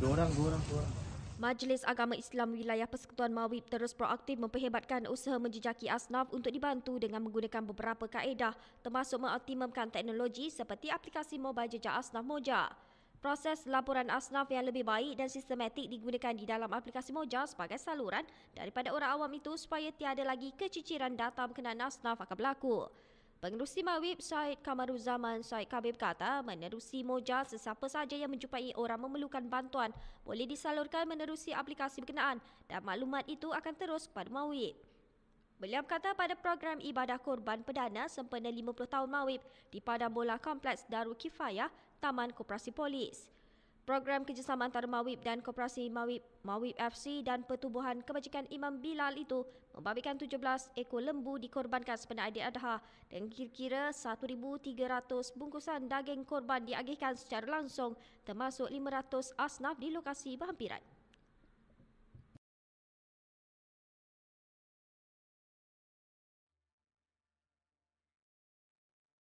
Dua orang, dua orang, dua orang. Majlis Agama Islam Wilayah Persekutuan Mawib terus proaktif memperhebatkan usaha menjejaki asnaf untuk dibantu dengan menggunakan beberapa kaedah termasuk mengoptimumkan teknologi seperti aplikasi mobile jejak asnaf Moja. Proses laporan asnaf yang lebih baik dan sistematik digunakan di dalam aplikasi Moja sebagai saluran daripada orang awam itu supaya tiada lagi keciciran data berkenaan asnaf akan berlaku. Pengerusi Mawib Syed Kamaruzaman Syed Khabib berkata menerusi Moja sesiapa sahaja yang menjumpai orang memerlukan bantuan boleh disalurkan menerusi aplikasi berkenaan dan maklumat itu akan terus kepada Mawib. Beliau kata pada program ibadah korban perdana sempena 50 tahun Mawib di Padang Bola Kompleks Darul Kifayah, Taman Koperasi Polis program kerjasama antara Mawib dan Koperasi Mawib, Mawib FC dan Pertubuhan Kebajikan Imam Bilal itu membabitkan 17 ekor lembu dikorbankan sepanjang Aidil Adha dan kira-kira 1,300 bungkusan daging korban diagihkan secara langsung termasuk 500 asnaf di lokasi berhampiran.